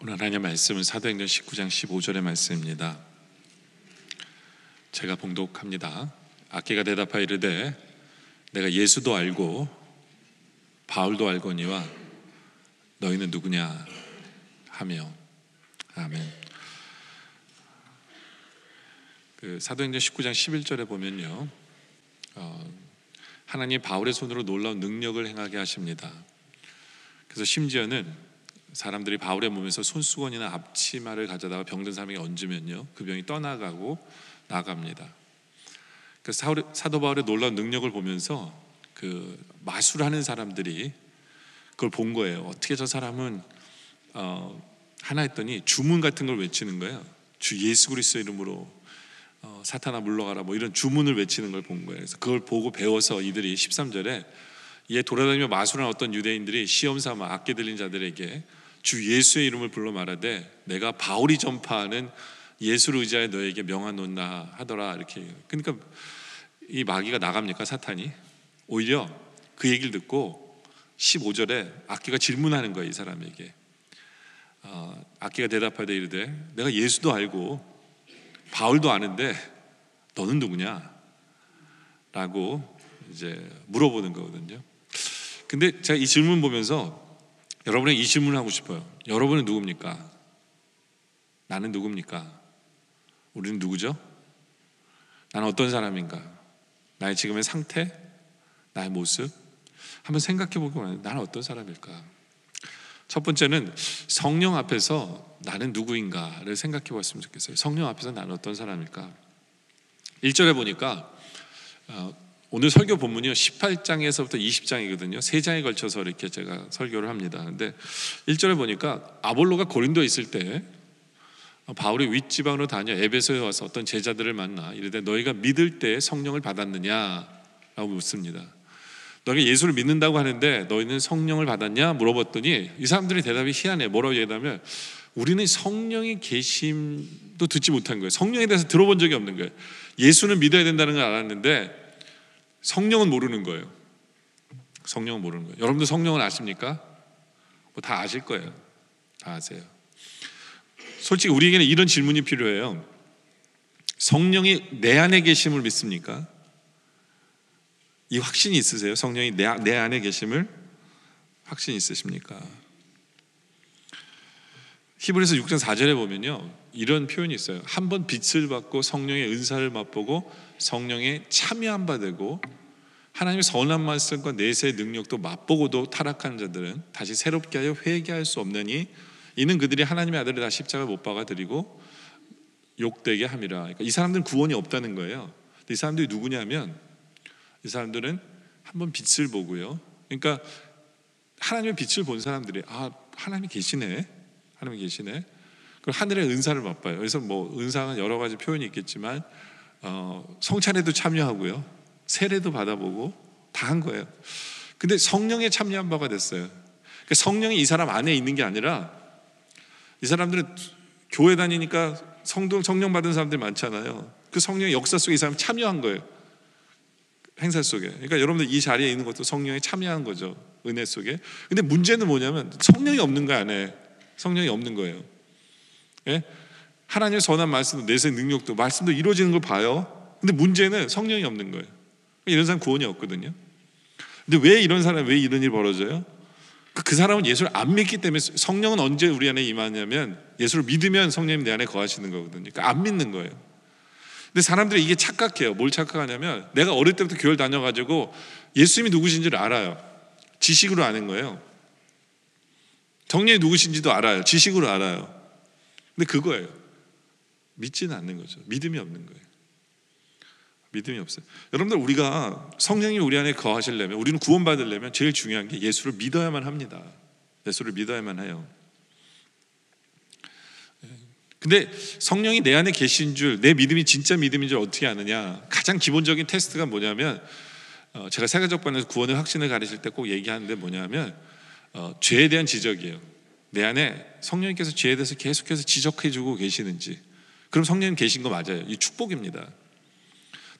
오늘 하나님의 말씀은 사도행전 19장 15절의 말씀입니다. 제가 봉독합니다. 악기가 대답하 이르되 내가 예수도 알고 바울도 알거니와 너희는 누구냐 하며 아멘. 그 사도행전 19장 11절에 보면요. 어, 하나님 바울의 손으로 놀라운 능력을 행하게 하십니다. 그래서 심지어는 사람들이 바울의 몸에서 손수건이나 앞치마를 가져다가 병든 사람에게 얹으면요 그 병이 떠나가고 나갑니다. 그 사도 바울의 놀라운 능력을 보면서 그 마술하는 사람들이 그걸 본 거예요. 어떻게 저 사람은 어, 하나 했더니 주문 같은 걸 외치는 거예요. 주 예수 그리스도 이름으로 어, 사탄아 물러가라 뭐 이런 주문을 외치는 걸 본 거예요. 그래서 그걸 보고 배워서 이들이 13절에 얘 돌아다니며 마술한 어떤 유대인들이 시험 삼아 악기 들린 자들에게 주 예수의 이름을 불러 말하되 내가 바울이 전파하는 예수를 의지하여 너에게 명하노나 하더라 이렇게 그러니까 이 마귀가 나갑니까 사탄이 오히려 그 얘기를 듣고 15절에 악기가 질문하는 거예요 이 사람에게 어, 악기가 대답하되 이르되 내가 예수도 알고 바울도 아는데 너는 누구냐 라고 이제 물어보는 거거든요 근데 제가 이 질문 보면서 여러분에게 이 질문을 하고 싶어요. 여러분은 누굽니까? 나는 누굽니까? 우리는 누구죠? 나는 어떤 사람인가? 나의 지금의 상태? 나의 모습? 한번 생각해 보고 나는 어떤 사람일까? 첫 번째는 성령 앞에서 나는 누구인가를 생각해 봤으면 좋겠어요. 성령 앞에서 나는 어떤 사람일까? 1절에 보니까 어, 오늘 설교 본문이요 18장에서부터 20장이거든요. 세 장에 걸쳐서 이렇게 제가 설교를 합니다. 근데 1절에 보니까 아볼로가 고린도에 있을 때 바울이 윗지방으로 다녀 에베소에 와서 어떤 제자들을 만나 이르되 너희가 믿을 때 성령을 받았느냐라고 묻습니다. 너희가 예수를 믿는다고 하는데 너희는 성령을 받았냐 물어봤더니 이 사람들의 대답이 희한해. 뭐라고 얘기하면 우리는 성령의 계심도 듣지 못한 거예요. 성령에 대해서 들어본 적이 없는 거예요. 예수는 믿어야 된다는 걸 알았는데 성령은 모르는 거예요. 성령은 모르는 거예요. 여러분들 성령은 아십니까? 뭐다 아실 거예요. 다 아세요. 솔직히 우리에게는 이런 질문이 필요해요. 성령이 내 안에 계심을 믿습니까? 이 확신이 있으세요? 성령이 내, 내 안에 계심을 확신이 있으십니까? 히브리서 6장 4절에 보면요. 이런 표현이 있어요. 한번 빛을 받고 성령의 은사를 맛보고 성령에 참여한 바 되고 하나님의 선한 말씀과 내세의 능력도 맛보고도 타락한 자들은 다시 새롭게 하여 회개할 수 없느니 이는 그들이 하나님의 아들을 다 십자가 에못 박아 드리고 욕되게 함이라. 그러니까 이 사람들은 구원이 없다는 거예요. 이 사람들이 누구냐면 이 사람들은 한번 빛을 보고요. 그러니까 하나님의 빛을 본 사람들이 아 하나님이 계시네, 하나님이 계시네. 그리 하늘의 은사를 맛봐요. 그래서 뭐 은사는 여러 가지 표현이 있겠지만 어, 성찬에도 참여하고요. 세례도 받아보고 다 한 거예요. 근데 성령에 참여한 바가 됐어요. 그러니까 성령이 이 사람 안에 있는 게 아니라 이 사람들은 교회 다니니까 성동 성령 받은 사람들 많잖아요. 그 성령의 역사 속에 이 사람 참여한 거예요. 행사 속에. 그러니까 여러분들 이 자리에 있는 것도 성령에 참여한 거죠. 은혜 속에. 근데 문제는 뭐냐면 성령이 없는 거 안에 성령이 없는 거예요. 예? 하나님의 선한 말씀도 내세 능력도 말씀도 이루어지는 걸 봐요. 근데 문제는 성령이 없는 거예요. 이런 사람 구원이 없거든요. 근데 왜 이런 사람 왜 이런 일이 벌어져요? 그, 그 사람은 예수를 안 믿기 때문에 성령은 언제 우리 안에 임하냐면 예수를 믿으면 성령님 내 안에 거하시는 거거든요. 그러니까 안 믿는 거예요. 근데 사람들이 이게 착각해요. 뭘 착각하냐면 내가 어릴 때부터 교회를 다녀가지고 예수님이 누구신지를 알아요. 지식으로 아는 거예요. 정령이 누구신지도 알아요. 지식으로 알아요. 근데 그거예요. 믿지는 않는 거죠. 믿음이 없는 거예요. 믿음이 없어요. 여러분들 우리가 성령이 우리 안에 거하시려면 우리는 구원받으려면 제일 중요한 게 예수를 믿어야만 합니다. 예수를 믿어야만 해요. 근데 성령이 내 안에 계신 줄, 내 믿음이 진짜 믿음인 줄 어떻게 아느냐? 가장 기본적인 테스트가 뭐냐면, 어, 제가 세계적 반에서 구원의 확신을 가리실때 꼭 얘기하는데 뭐냐면, 어, 죄에 대한 지적이에요. 내 안에 성령님께서 죄에 대해서 계속해서 지적해주고 계시는지, 그럼 성령님 계신 거 맞아요. 이 축복입니다.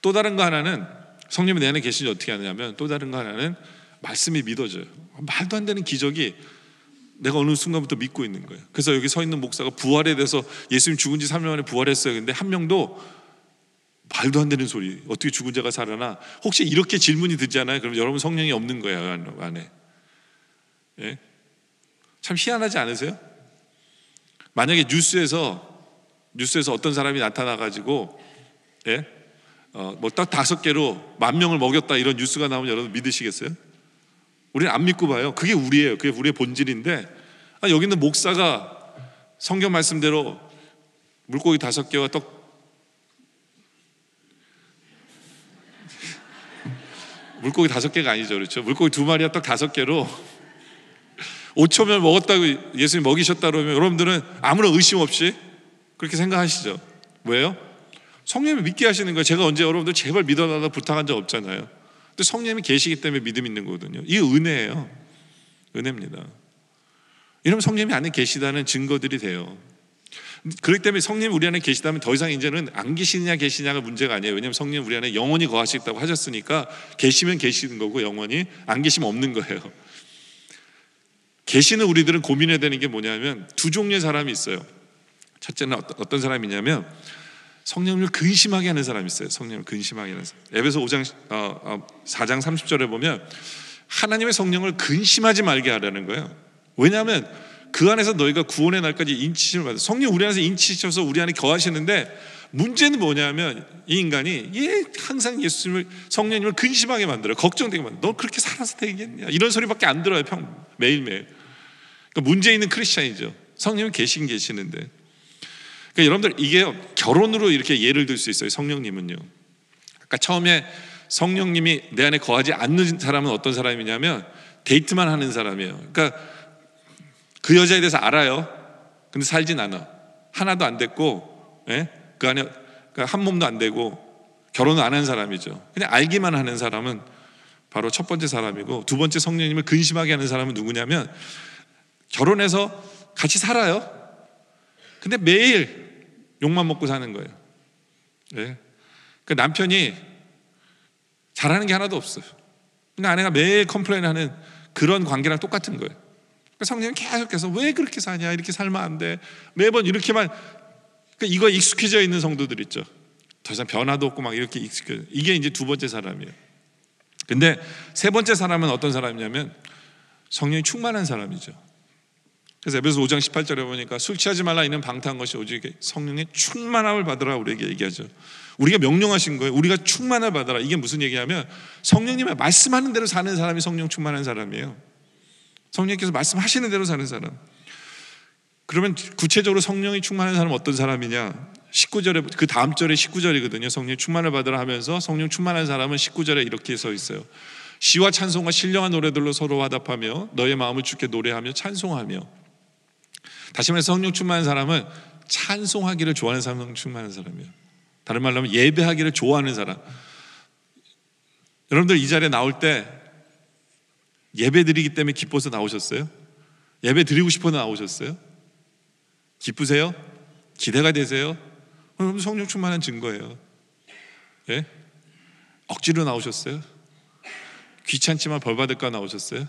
또 다른 거 하나는 성령님내 안에 계신지 어떻게 하느냐면 또 다른 거 하나는 말씀이 믿어져요. 말도 안 되는 기적이 내가 어느 순간부터 믿고 있는 거예요. 그래서 여기 서 있는 목사가 부활에 대해서 예수님 죽은 지 3년 만에 부활했어요. 근데 한 명도 말도 안 되는 소리. 어떻게 죽은 자가 살아나? 혹시 이렇게 질문이 듣잖아요. 그럼 여러분 성령이 없는 거예요. 안에. 예? 참 희한하지 않으세요? 만약에 뉴스에서 뉴스에서 어떤 사람이 나타나가지고 예? 어, 뭐 딱 다섯 개로 만 명을 먹였다 이런 뉴스가 나오면 여러분 믿으시겠어요? 우리는 안 믿고 봐요. 그게 우리예요. 그게 우리의 본질인데 아, 여기 있는 목사가 성경 말씀대로 물고기 다섯 개와 떡 물고기 다섯 개가 아니죠, 그렇죠? 물고기 두 마리와 떡 다섯 개로 5초면 먹었다고 예수님 먹이셨다 그러면 여러분들은 아무런 의심 없이 그렇게 생각하시죠. 왜요? 성령을 믿게 하시는 거예요. 제가 언제 여러분들 제발 믿어달라 부탁한 적 없잖아요. 근데 성령이 계시기 때문에 믿음 있는 거거든요. 이게 은혜예요. 은혜입니다. 이러면 성령이 안에 계시다는 증거들이 돼요. 그렇기 때문에 성령 우리 안에 계시다면 더 이상 이제는 안 계시느냐 계시냐가 문제가 아니에요. 왜냐하면 성령 우리 안에 영원히 거하시다고 하셨으니까 계시면 계시는 거고 영원히 안 계시면 없는 거예요. 계시는 우리들은 고민해야 되는 게 뭐냐면 두 종류의 사람이 있어요. 첫째는 어떤, 사람이냐면 성령을 근심하게 하는 사람이 있어요. 성령을 근심하게 하는 사람. 에베소 5장 4장 어, 어, 30절에 보면 하나님의 성령을 근심하지 말게 하라는 거예요. 왜냐하면 그 안에서 너희가 구원의 날까지 인치심을 받아 성령 우리 안에서 인치셔서 우리 안에 거하시는데 문제는 뭐냐면 이 인간이 예 항상 예수님을 성령님을 근심하게 만들어 걱정되게 만들어 너 그렇게 살아서 되겠냐 이런 소리밖에 안 들어요 평 매일매일 그러니까 문제 있는 크리스찬이죠 성령님 계신 계시는데 그러니까 여러분들 이게 결혼으로 이렇게 예를 들 수 있어요. 성령님은요. 아까 처음에 성령님이 내 안에 거하지 않는 사람은 어떤 사람이냐면 데이트만 하는 사람이에요. 그러니까 그 여자에 대해서 알아요. 근데 살진 않아. 하나도 안 됐고, 예? 그 안에 그러니까 한 몸도 안 되고 결혼을 안 한 사람이죠. 그냥 알기만 하는 사람은 바로 첫 번째 사람이고 두 번째 성령님을 근심하게 하는 사람은 누구냐면 결혼해서 같이 살아요. 근데 매일 욕만 먹고 사는 거예요. 예. 그 남편이 잘하는 게 하나도 없어요. 근데 아내가 매일 컴플레인하는 그런 관계랑 똑같은 거예요. 그러니까 성령이 계속해서 왜 그렇게 사냐 이렇게 살면 안 돼. 매번 이렇게만 그러니까 이거 익숙해져 있는 성도들 있죠. 더 이상 변화도 없고 막 이렇게 익숙해. 이게 이제 두 번째 사람이에요. 근데 세 번째 사람은 어떤 사람이냐면 성령이 충만한 사람이죠. 그래서 에베소 5장 18절에 보니까 술 취하지 말라 이는 방탕한 것이 오직 성령의 충만함을 받으라 우리에게 얘기하죠. 우리가 명령하신 거예요. 우리가 충만을 받으라 이게 무슨 얘기냐면 성령님의 말씀하는 대로 사는 사람이 성령 충만한 사람이에요. 성령께서 말씀하시는 대로 사는 사람. 그러면 구체적으로 성령이 충만한 사람은 어떤 사람이냐? 19절에 그 다음 절에 19절이거든요. 성령 충만을 받으라 하면서 성령 충만한 사람은 19절에 이렇게 써 있어요. 시와 찬송과 신령한 노래들로 서로 화답하며 너의 마음을 주께 노래하며 찬송하며 다시 말해서 성령 충만한 사람은 찬송하기를 좋아하는 사람 충만한 사람이에요. 다른 말로 하면 예배하기를 좋아하는 사람. 여러분들 이 자리에 나올 때 예배 드리기 때문에 기뻐서 나오셨어요? 예배 드리고 싶어서 나오셨어요? 기쁘세요? 기대가 되세요? 그럼 성령 충만한 증거예요. 예? 억지로 나오셨어요? 귀찮지만 벌 받을까 나오셨어요?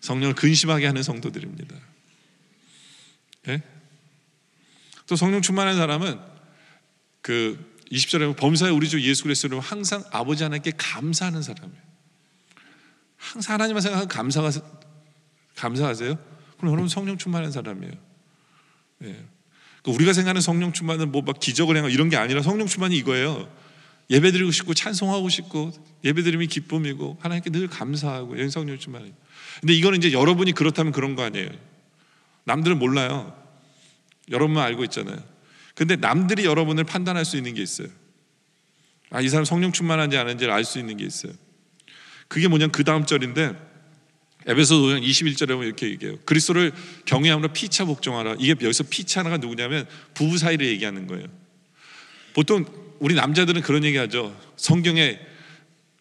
성령을 근심하게 하는 성도들입니다. 예? 또 성령 충만한 사람은 그 20절에 범사에 우리 주 예수 그리스도는 항상 아버지 하나님께 감사하는 사람이에요. 항상 하나님만 생각하고 감사가 감사하세요? 그럼 여러분 성령 충만한 사람이에요. 예. 그 우리가 생각하는 성령 충만은 뭐 막 기적을 행하고 이런 게 아니라 성령 충만이 이거예요. 예배 드리고 싶고 찬송하고 싶고 예배 드림이 기쁨이고 하나님께 늘 감사하고 연성령 충만이. 근데 이거는 이제 여러분이 그렇다면 그런 거 아니에요. 남들은 몰라요. 여러분만 알고 있잖아요. 근데 남들이 여러분을 판단할 수 있는 게 있어요. 아, 이 사람 성령 충만한지 아닌지를 알 수 있는 게 있어요. 그게 뭐냐면 그 다음 절인데 에베소 5장 21절에 보면 이렇게 얘기해요. 그리스도를 경외함으로 피차 복종하라. 이게 여기서 피차가 누구냐면 부부 사이를 얘기하는 거예요. 보통 우리 남자들은 그런 얘기하죠. 성경에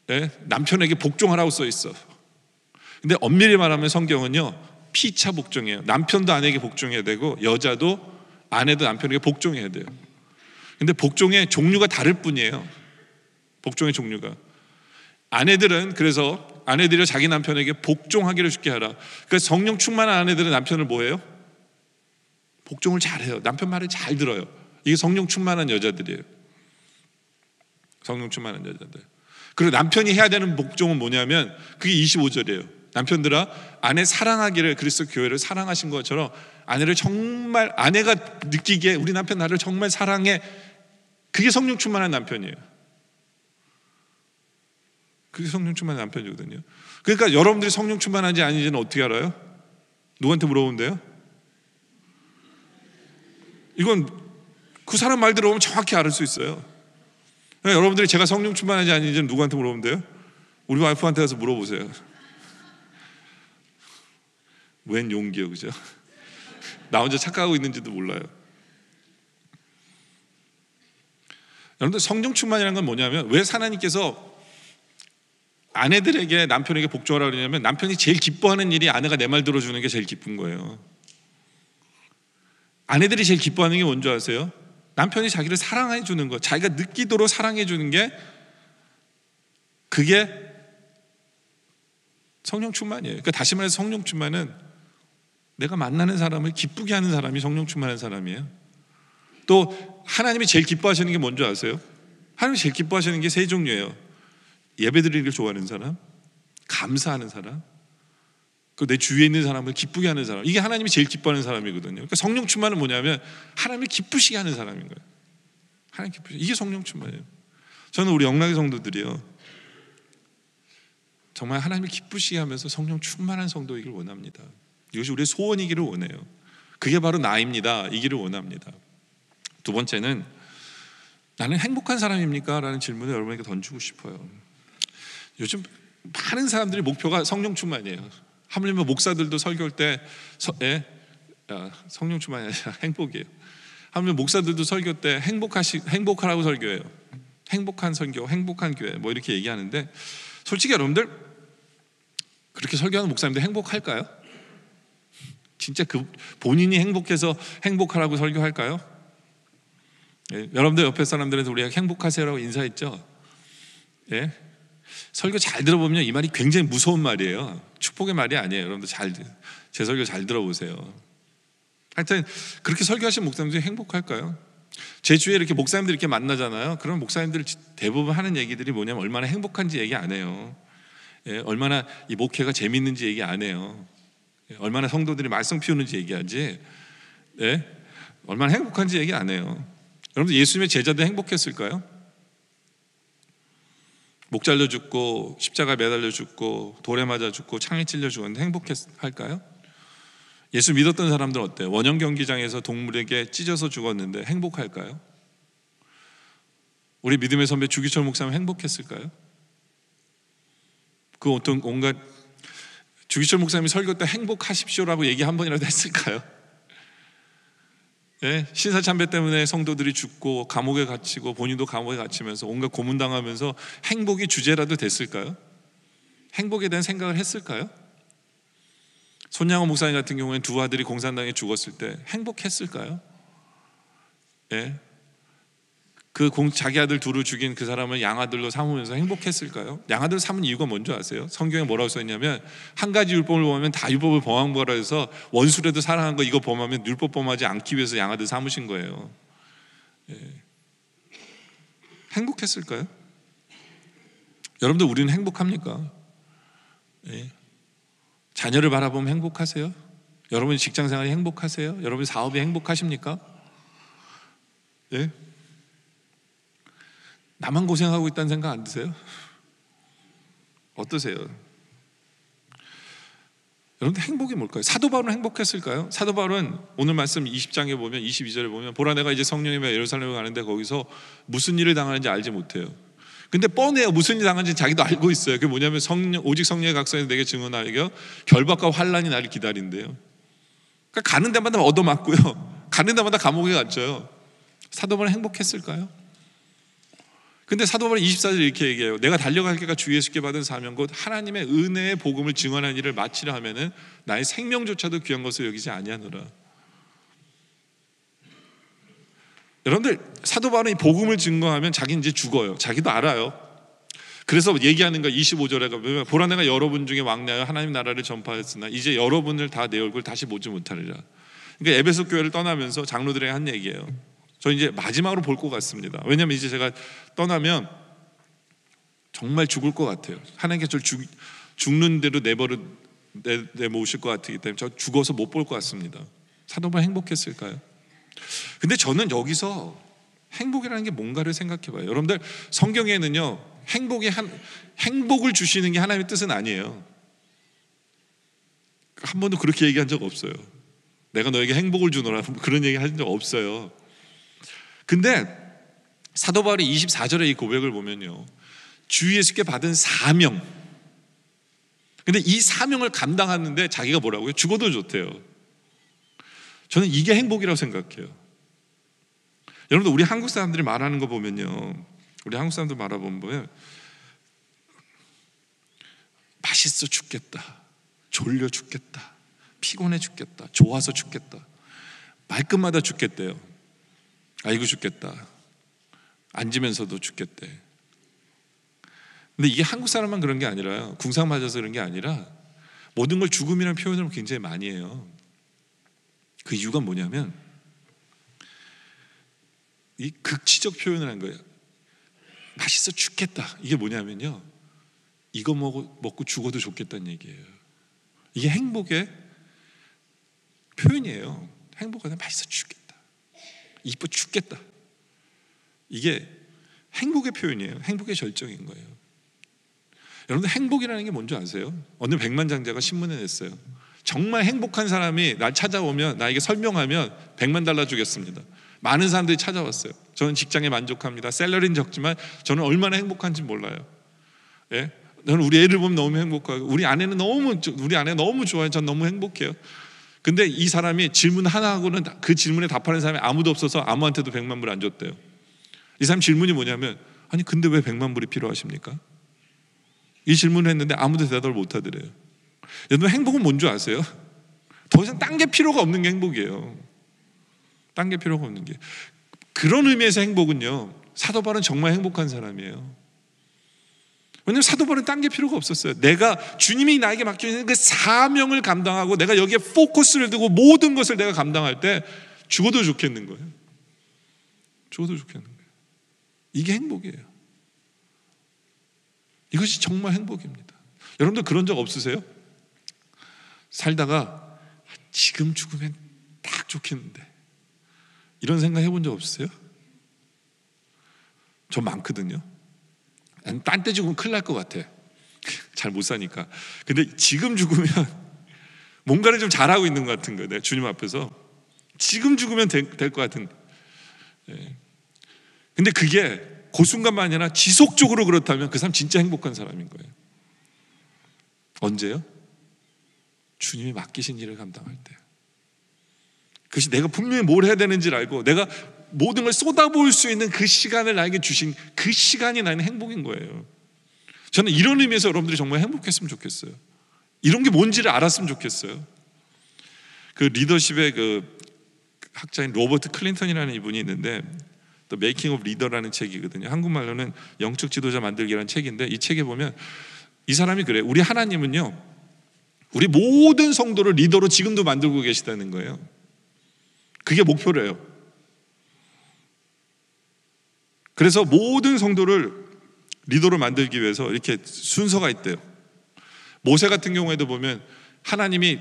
예? 남편에게 복종하라고 써 있어. 근데 엄밀히 말하면 성경은요 피차 복종이에요. 남편도 아내에게 복종해야 되고 여자도 아내도 남편에게 복종해야 돼요. 근데 복종의 종류가 다를 뿐이에요. 복종의 종류가. 아내들은 그래서 아내들이 자기 남편에게 복종하기를 쉽게 하라. 그러니까 성령 충만한 아내들은 남편을 뭐해요 복종을 잘해요. 남편 말을 잘 들어요. 이게 성령 충만한 여자들이에요. 성령 충만한 여자들. 그리고 남편이 해야 되는 복종은 뭐냐면 그게 25절이에요. 남편들아 아내 사랑하기를 그리스도 교회를 사랑하신 것처럼 아내를 정말 아내가 느끼기에 우리 남편 나를 정말 사랑해. 그게 성령 충만한 남편이에요. 그게 성령 충만한 남편이거든요. 그러니까 여러분들이 성령 충만한지 아닌지는 어떻게 알아요? 누구한테 물어본데요 이건 그 사람 말 들어보면 정확히 알 수 있어요. 그러니까 여러분들이 제가 성령 충만한지 아닌지는 누구한테 물어본데요 우리 와이프한테 가서 물어보세요. 웬 용기요, 그죠? 나 혼자 착각하고 있는지도 몰라요. 여러분들 성령 충만이라는 건 뭐냐면 왜 하나님께서 아내들에게 남편에게 복종하라 그러냐면 남편이 제일 기뻐하는 일이 아내가 내 말 들어주는 게 제일 기쁜 거예요. 아내들이 제일 기뻐하는 게 뭔지 아세요? 남편이 자기를 사랑해 주는 거, 자기가 느끼도록 사랑해 주는 게 그게 성령 충만이에요. 그러니까 다시 말해서 성령 충만은 내가 만나는 사람을 기쁘게 하는 사람이 성령 충만한 사람이에요. 또 하나님이 제일 기뻐하시는 게 뭔지 아세요? 하나님이 제일 기뻐하시는 게 세 종류예요. 예배드리기를 좋아하는 사람, 감사하는 사람, 내 주위에 있는 사람을 기쁘게 하는 사람. 이게 하나님이 제일 기뻐하는 사람이거든요. 그러니까 성령 충만은 뭐냐면 하나님을 기쁘시게 하는 사람인 거예요. 하나님 기쁘시 이게 성령 충만이에요. 저는 우리 영락의 성도들이요. 정말 하나님을 기쁘시게 하면서 성령 충만한 성도이길 원합니다. 이것이 우리의 소원이기를 원해요. 그게 바로 나입니다. 이기를 원합니다. 두 번째는 나는 행복한 사람입니까? 라는 질문을 여러분에게 던지고 싶어요. 요즘 많은 사람들이 목표가 성령 충만이에요. 하물며 목사들도 설교할 때 서, 예? 야, 아, 성령 충만이 아니라 행복이에요. 하물며 목사들도 설교 때 행복하시 행복하라고 설교해요. 행복한 설교, 행복한 교회 뭐 이렇게 얘기하는데 솔직히 여러분들 그렇게 설교하는 목사님들 행복할까요? 진짜 그 본인이 행복해서 행복하라고 설교할까요? 예, 여러분들 옆에 사람들한테 우리가 행복하세요라고 인사했죠. 예? 설교 잘 들어보면 이 말이 굉장히 무서운 말이에요. 축복의 말이 아니에요. 여러분들 잘 제 설교 잘 들어보세요. 하여튼 그렇게 설교하신 목사님들이 행복할까요? 제 주위에 이렇게 목사님들 이렇게 만나잖아요. 그런 목사님들 대부분 하는 얘기들이 뭐냐면 얼마나 행복한지 얘기 안 해요. 예, 얼마나 이 목회가 재밌는지 얘기 안 해요. 얼마나 성도들이 말썽 피우는지 얘기하지. 네? 얼마나 행복한지 얘기 안 해요. 여러분 예수님의 제자들 행복했을까요? 목 잘려 죽고 십자가 매달려 죽고 돌에 맞아 죽고 창에 찔려 죽었는데 행복할까요? 예수 믿었던 사람들 어때요? 원형 경기장에서 동물에게 찢어서 죽었는데 행복할까요? 우리 믿음의 선배 주기철 목사님 행복했을까요? 그 어떤 온갖 주기철 목사님이 설교 때 행복하십시오라고 얘기 한 번이라도 했을까요? 예? 신사 참배 때문에 성도들이 죽고 감옥에 갇히고 본인도 감옥에 갇히면서 온갖 고문당하면서 행복이 주제라도 됐을까요? 행복에 대한 생각을 했을까요? 손양호 목사님 같은 경우에는 두 아들이 공산당에 죽었을 때 행복했을까요? 예? 그 공, 자기 아들 둘을 죽인 그 사람을 양아들로 삼으면서 행복했을까요? 양아들 삼은 이유가 뭔지 아세요? 성경에 뭐라고 써있냐면 한 가지 율법을 범하면 다 율법을 범한 거라 해서 원수라도 사랑한 거 이거 범하면 율법 범하지 않기 위해서 양아들 삼으신 거예요. 예. 행복했을까요? 여러분들 우리는 행복합니까? 예. 자녀를 바라보면 행복하세요? 여러분 직장 생활이 행복하세요? 여러분 사업이 행복하십니까? 예? 나만 고생하고 있다는 생각 안 드세요? 어떠세요? 여러분 행복이 뭘까요? 사도 바울은 행복했을까요? 사도 바울은 오늘 말씀 20장에 보면 22절에 보면 보라 내가 이제 성령님의 예루살렘에 가는데 거기서 무슨 일을 당하는지 알지 못해요. 근데 뻔해요. 무슨 일 당한지 자기도 알고 있어요. 그게 뭐냐면 성령, 오직 성령의 각성에 내게 증언하여 결박과 환란이 나를 기다린대요. 그러니까 가는 데마다 얻어맞고요. 가는 데마다 감옥에 갇혀요. 사도바는 행복했을까요? 근데 사도 바울이 24절 이렇게 얘기해요. 내가 달려갈 게가 주 예수께 받은 사명 곧 하나님의 은혜의 복음을 증언한 일을 마치려 하면은 나의 생명조차도 귀한 것을 여기지 아니하노라. 여러분들 사도 바울이 복음을 증거하면 자기 이제 죽어요. 자기도 알아요. 그래서 얘기하는 거 25절에 가면 보라 내가 여러분 중에 왕래하여 하나님 나라를 전파했으나 이제 여러분을 다 내 얼굴 다시 보지 못하리라. 그러니까 에베소 교회를 떠나면서 장로들에게 한 얘기예요. 저 이제 마지막으로 볼 것 같습니다. 왜냐하면 이제 제가 떠나면 정말 죽을 것 같아요. 하나님께 저 죽, 는 대로 내버려 내, 내모으실 것 같기 때문에 저 죽어서 못 볼 것 같습니다. 사도바 행복했을까요? 근데 저는 여기서 행복이라는 게 뭔가를 생각해 봐요. 여러분들 성경에는요. 행복이 한 행복을 주시는 게 하나님의 뜻은 아니에요. 한 번도 그렇게 얘기한 적 없어요. 내가 너에게 행복을 주노라 그런 얘기 한 적 없어요. 근데 사도 바울이 2 4절에이 고백을 보면요. 주 예수께 받은 사명. 근데 이 사명을 감당하는데 자기가 뭐라고요? 죽어도 좋대요. 저는 이게 행복이라고 생각해요. 여러분들 우리 한국 사람들이 말하는 거 보면요. 우리 한국 사람들 말하보면 보면 맛있어 죽겠다. 졸려 죽겠다. 피곤해 죽겠다. 좋아서 죽겠다. 말끝마다 죽겠대요. 아, 이거 죽겠다. 앉으면서도 죽겠대. 근데 이게 한국 사람만 그런 게 아니라요. 궁상 맞아서 그런 게 아니라 모든 걸 죽음이라는 표현을 굉장히 많이 해요. 그 이유가 뭐냐면 이 극치적 표현을 한 거예요. 맛있어 죽겠다. 이게 뭐냐면요. 이거 먹고, 먹고 죽어도 좋겠다는 얘기예요. 이게 행복의 표현이에요. 행복하다. 맛있어 죽겠다. 이뻐 죽겠다. 이게 행복의 표현이에요. 행복의 절정인 거예요. 여러분들 행복이라는 게 뭔지 아세요? 어느 백만장자가 신문에 냈어요. 정말 행복한 사람이 날 찾아오면 나에게 설명하면 백만 달러 주겠습니다. 많은 사람들이 찾아왔어요. 저는 직장에 만족합니다. 셀러리는 적지만 저는 얼마나 행복한지 몰라요. 예? 저는 우리 애를 보면 너무 행복하고 우리 아내는 너무 우리 아내 너무 좋아요. 전 너무 행복해요. 근데 이 사람이 질문 하나하고는 그 질문에 답하는 사람이 아무도 없어서 아무한테도 백만 불 안 줬대요. 이 사람 질문이 뭐냐면 아니 근데 왜백만 불이 필요하십니까? 이 질문을 했는데 아무도 대답을 못 하더래요. 여러분 행복은 뭔 줄 아세요? 더 이상 딴 게 필요가 없는 게 행복이에요. 딴 게 필요가 없는 게. 그런 의미에서 행복은요. 사도 바은 정말 행복한 사람이에요. 왜냐면 사도 바울은 딴 게 필요가 없었어요. 내가 주님이 나에게 맡겨진 그 사명을 감당하고 내가 여기에 포커스를 두고 모든 것을 내가 감당할 때 죽어도 좋겠는 거예요. 죽어도 좋겠는 거예요. 이게 행복이에요. 이것이 정말 행복입니다. 여러분들 그런 적 없으세요? 살다가 아, 지금 죽으면 딱 좋겠는데 이런 생각 해본 적 없으세요? 저 많거든요. 음, 딴때 죽으면 큰일 날 것 같아. 잘 못 사니까. 근데 지금 죽으면 뭔가를 좀 잘하고 있는 것 같은 거예요. 주님 앞에서. 지금 죽으면 될 것 같은. 예. 근데 그게 그 순간만 아니라 지속적으로 그렇다면 그 사람 진짜 행복한 사람인 거예요. 언제요? 주님이 맡기신 일을 감당할 때. 그것이 내가 분명히 뭘 해야 되는지를 알고 내가 모든 걸 쏟아부을 수 있는 그 시간을 나에게 주신 그 시간이 나는 행복인 거예요. 저는 이런 의미에서 여러분들이 정말 행복했으면 좋겠어요. 이런 게 뭔지를 알았으면 좋겠어요. 그 리더십의 그 학자인 로버트 클린턴이라는 이분이 있는데 또 메이킹 오브 리더라는 책이거든요. 한국말로는 영적 지도자 만들기라는 책인데 이 책에 보면 이 사람이 그래. 우리 하나님은요. 우리 모든 성도를 리더로 지금도 만들고 계시다는 거예요. 그게 목표래요. 그래서 모든 성도를 리더로 만들기 위해서 이렇게 순서가 있대요. 모세 같은 경우에도 보면 하나님이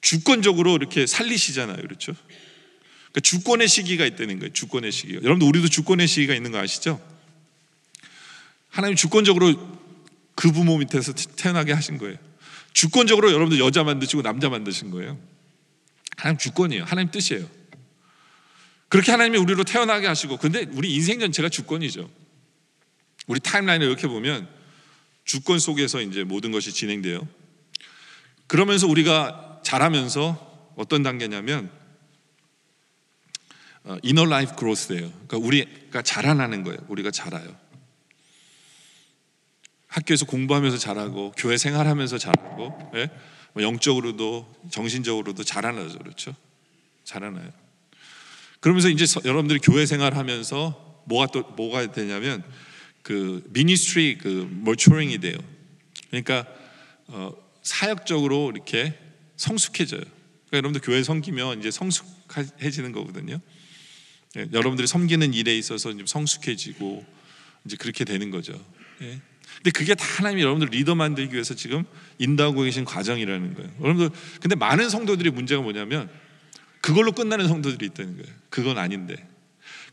주권적으로 이렇게 살리시잖아요. 그렇죠? 그러니까 주권의 시기가 있다는 거예요. 주권의 시기가. 여러분들 우리도 주권의 시기가 있는 거 아시죠? 하나님 주권적으로 그 부모 밑에서 태어나게 하신 거예요. 주권적으로 여러분들 여자 만드시고 남자 만드신 거예요. 하나님 주권이에요. 하나님 뜻이에요. 그렇게 하나님이 우리로 태어나게 하시고, 근데 우리 인생 전체가 주권이죠. 우리 타임라인을 이렇게 보면 주권 속에서 이제 모든 것이 진행돼요. 그러면서 우리가 자라면서 어떤 단계냐면 이너 라이프 그로스예요. 그러니까 우리가 자라나는 거예요. 우리가 자라요. 학교에서 공부하면서 자라고 교회 생활하면서 자라고 예? 뭐 영적으로도 정신적으로도 자라나죠. 그렇죠? 자라나요. 그러면서 이제 여러분들이 교회 생활하면서 뭐가 또 뭐가 되냐면 그 미니스트리 그 머추어링이 돼요. 그러니까 어, 사역적으로 이렇게 성숙해져요. 그러니까 여러분들 교회 섬기면 이제 성숙해지는 거거든요. 예, 여러분들이 섬기는 일에 있어서 좀 성숙해지고 이제 그렇게 되는 거죠. 예. 근데 그게 다 하나님이 여러분들 리더 만들기 위해서 지금 인도하고 계신 과정이라는 거예요. 여러분들 근데 많은 성도들이 문제가 뭐냐면 그걸로 끝나는 성도들이 있다는 거예요. 그건 아닌데.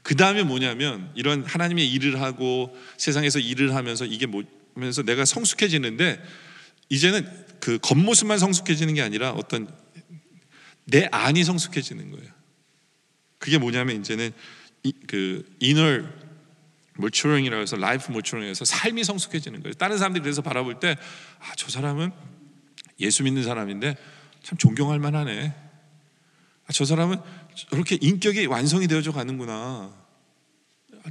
그 다음에 뭐냐면 이런 하나님의 일을 하고 세상에서 일을 하면서 이게 뭐면서 내가 성숙해지는데 이제는 그 겉모습만 성숙해지는 게 아니라 어떤 내 안이 성숙해지는 거예요. 그게 뭐냐면 이제는 이, 그 inner maturing이라고 해서 life maturing에서 삶이 성숙해지는 거예요. 다른 사람들이 그래서 바라볼 때아저 사람은 예수 믿는 사람인데 참 존경할 만하네. 아, 저 사람은 저렇게 인격이 완성이 되어져 가는구나. 아,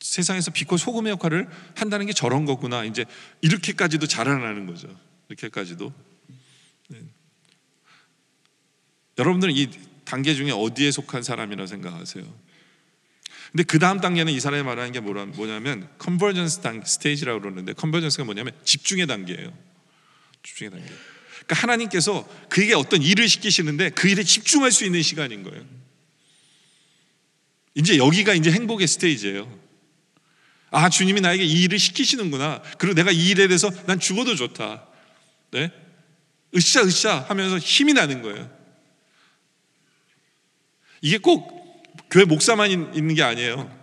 세상에서 비코 소금의 역할을 한다는 게 저런 거구나. 이제 이렇게까지도 자라나는 거죠. 이렇게까지도. 네. 여러분들은 이 단계 중에 어디에 속한 사람이라고 생각하세요? 근데 그 다음 단계는 이 사람이 말하는 게 뭐라, 뭐냐면 컨버전스 단 스테이지라고 그러는데 컨버전스가 뭐냐면 집중의 단계예요. 집중의 단계. 그러니까 하나님께서 그에게 어떤 일을 시키시는데 그 일에 집중할 수 있는 시간인 거예요. 이제 여기가 이제 행복의 스테이지예요. 아, 주님이 나에게 이 일을 시키시는구나. 그리고 내가 이 일에 대해서 난 죽어도 좋다. 네? 으쌰, 으쌰 하면서 힘이 나는 거예요. 이게 꼭 교회 목사만 있는 게 아니에요.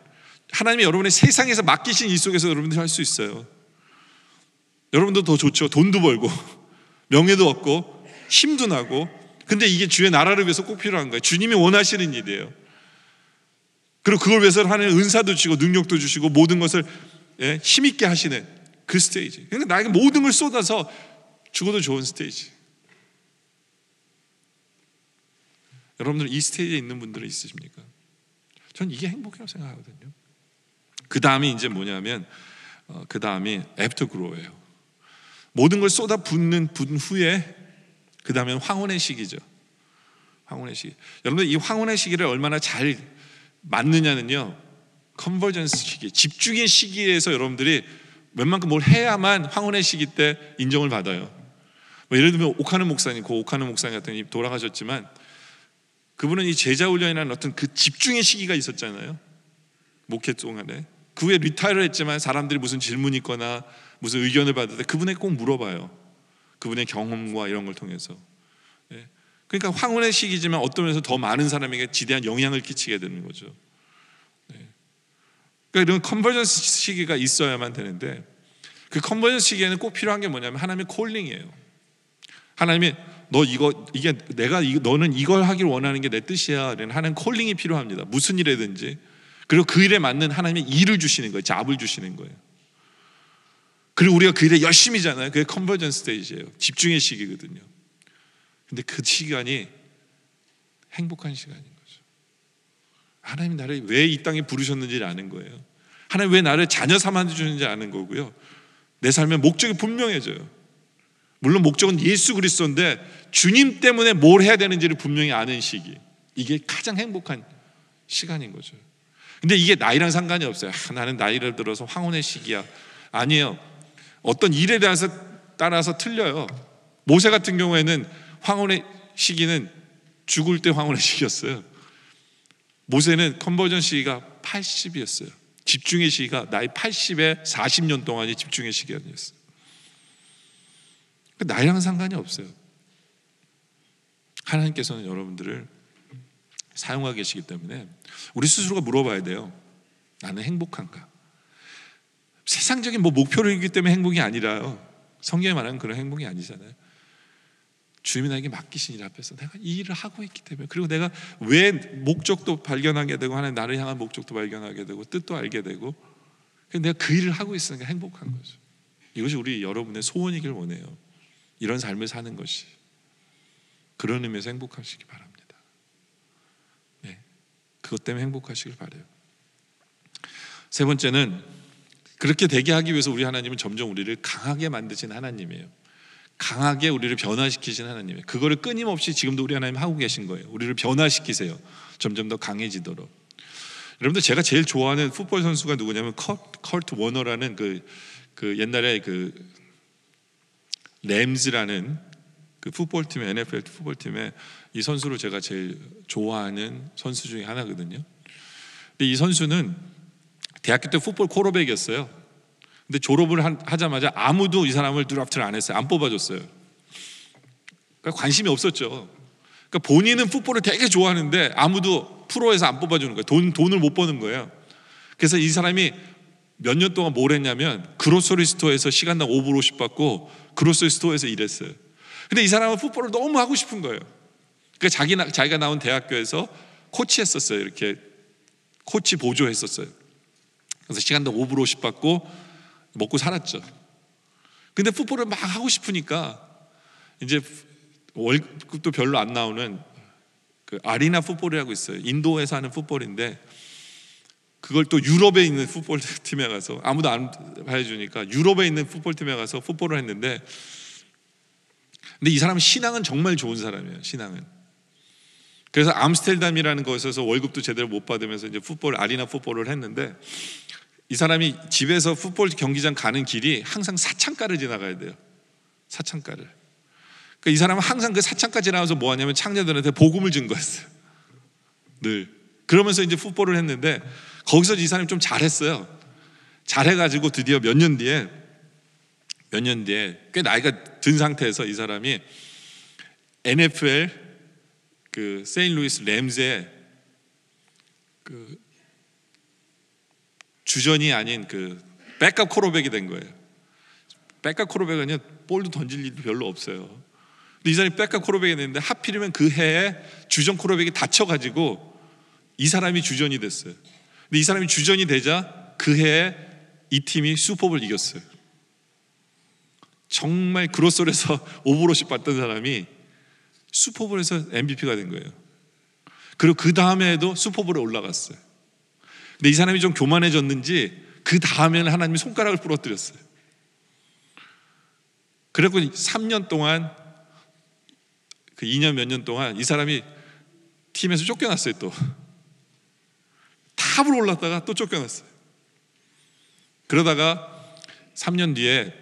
하나님이 여러분의 세상에서 맡기신 일 속에서 여러분들이 할 수 있어요. 여러분도 더 좋죠. 돈도 벌고. 명예도 얻고 힘도 나고 근데 이게 주의 나라를 위해서 꼭 필요한 거예요. 주님이 원하시는 일이에요. 그리고 그걸 위해서 하는 은사도 주시고 능력도 주시고 모든 것을 예, 힘있게 하시는 그 스테이지. 그러니까 나에게 모든 걸 쏟아서 죽어도 좋은 스테이지. 여러분들 이 스테이지에 있는 분들은 있으십니까? 전 이게 행복이라고 생각하거든요. 그 다음이 이제 뭐냐면 어, 그 다음이 애프터 그로예요. 모든 걸 쏟아 붓는 분 후에 그 다음에 황혼의 시기죠. 황혼의 시기. 여러분들 이 황혼의 시기를 얼마나 잘 맞느냐는요. 컨버전스 시기, 집중의 시기에서 여러분들이 웬만큼 뭘 해야만 황혼의 시기 때 인정을 받아요. 뭐 예를 들면 오카는 목사님, 그오카는 목사님 같은 분이 돌아가셨지만 그분은 이 제자 훈련이라는 어떤 그 집중의 시기가 있었잖아요. 목회 동안에. 그 후에 리타이를 했지만 사람들이 무슨 질문 이 있거나 무슨 의견을 받을 때 그분에 게꼭 물어봐요. 그분의 경험과 이런 걸 통해서. 예. 그러니까 황혼의 시기지만 어떤 면에서 더 많은 사람에게 지대한 영향을 끼치게 되는 거죠. 예. 그러니까 이런 컨버전스 시기가 있어야만 되는데 그 컨버전스 시기에는 꼭 필요한 게 뭐냐면 하나님의 콜링이에요. 하나님이 너 이거 이게 내가 너는 이걸 하길 원하는 게 내 뜻이야. 하는 콜링이 필요합니다. 무슨 일이든지 그리고 그 일에 맞는 하나님의 일을 주시는 거예요. 잡을 주시는 거예요. 그리고 우리가 그 일에 열심히잖아요 그게 컨버전 스테이지예요. 집중의 시기거든요. 근데 그 시간이 행복한 시간인 거죠. 하나님이 나를 왜 이 땅에 부르셨는지를 아는 거예요. 하나님 왜 나를 자녀 삼아 주는지 아는 거고요. 내 삶의 목적이 분명해져요. 물론 목적은 예수 그리스도인데 주님 때문에 뭘 해야 되는지를 분명히 아는 시기. 이게 가장 행복한 시간인 거죠. 근데 이게 나이랑 상관이 없어요. 아, 나는 나이를 들어서 황혼의 시기야. 아니에요. 어떤 일에 대해서 따라서 틀려요. 모세 같은 경우에는 황혼의 시기는 죽을 때 황혼의 시기였어요. 모세는 컨버전 시기가 80이었어요. 집중의 시기가 나이 80에 40년 동안이 집중의 시기였어요. 그 나이랑 상관이 없어요. 하나님께서는 여러분들을 사용하고 계시기 때문에 우리 스스로가 물어봐야 돼요. 나는 행복한가? 세상적인 뭐 목표를 이기 때문에 행복이 아니라요. 성경에 말하는 그런 행복이 아니잖아요. 주님에게 맡기신 일 앞에서 내가 이 일을 하고 있기 때문에 그리고 내가 왜 목적도 발견하게 되고 하나님 나를 향한 목적도 발견하게 되고 뜻도 알게 되고 내가 그 일을 하고 있으니까 행복한 거죠. 이것이 우리 여러분의 소원이길 원해요. 이런 삶을 사는 것이 그런 의미에서 행복하시기 바랍니다. 네, 그것 때문에 행복하시길 바래요. 세 번째는 그렇게 되게 하기 위해서 우리 하나님은 점점 우리를 강하게 만드신 하나님이에요. 강하게 우리를 변화시키신 하나님이에요. 그거를 끊임없이 지금도 우리 하나님 하고 계신 거예요. 우리를 변화시키세요. 점점 더 강해지도록. 여러분들 제가 제일 좋아하는 풋볼 선수가 누구냐면 컬트 워너라는 그, 그 옛날에 그 램즈라는 그 풋볼 팀의 NFL 풋볼 팀의 이 선수를 제가 제일 좋아하는 선수 중에 하나거든요. 근데 이 선수는 대학교 때 풋볼 코로백이었어요. 근데 졸업을 하자마자 아무도 이 사람을 드랍트를 안 했어요. 안 뽑아줬어요. 그러니까 관심이 없었죠. 그러니까 본인은 풋볼을 되게 좋아하는데 아무도 프로에서 안 뽑아주는 거예요. 돈, 돈을 못 버는 거예요. 그래서 이 사람이 몇 년 동안 뭘 했냐면 그로서리 스토어에서 시간당 5불 50 받고 그로서리 스토어에서 일했어요. 근데 이 사람은 풋볼을 너무 하고 싶은 거예요. 그러니까 자기, 자기가 나온 대학교에서 코치했었어요. 이렇게 코치 보조했었어요. 그래서 시간당 5불 50 받고 먹고 살았죠. 근데 풋볼을 막 하고 싶으니까 이제 월급도 별로 안 나오는 그 아리나 풋볼이라고 있어요. 인도에서 하는 풋볼인데 그걸 또 유럽에 있는 풋볼 팀에 가서 아무도 안봐주니까 유럽에 있는 풋볼 팀에 가서 풋볼을 했는데 근데 이 사람 신앙은 정말 좋은 사람이에요. 신앙은. 그래서 암스테르담이라는 곳에서 월급도 제대로 못 받으면서 이제 풋볼 아리나 풋볼을 했는데 이 사람이 집에서 풋볼 경기장 가는 길이 항상 사창가를 지나가야 돼요. 사창가를. 그러니까 이 사람은 항상 그 사창가 지나가서 뭐 하냐면 창녀들한테 복음을 증거했어요. 늘. 그러면서 이제 풋볼을 했는데 거기서 이 사람이 좀 잘했어요. 잘해가지고 드디어 몇 년 뒤에 몇 년 뒤에 꽤 나이가 든 상태에서 이 사람이 NFL 그 세인루이스 램즈의 그 주전이 아닌 그 백업 코로백이 된 거예요. 백업 코로백은요 볼도 던질 일도 별로 없어요. 근데 이 사람이 백업 코로백이 됐는데 하필이면 그 해에 주전 코로백이 다쳐가지고 이 사람이 주전이 됐어요. 근데 이 사람이 주전이 되자 그 해에 이 팀이 슈퍼볼 이겼어요. 정말 그로솔에서 오브로씩 받던 사람이 슈퍼볼에서 MVP가 된 거예요. 그리고 그 다음에도 슈퍼볼에 올라갔어요. 근데 이 사람이 좀 교만해졌는지 그 다음에는 하나님이 손가락을 부러뜨렸어요. 그래고 3년 동안 그 2년 몇 년 동안 이 사람이 팀에서 쫓겨났어요 또탑을 올랐다가 또 쫓겨났어요. 그러다가 3년 뒤에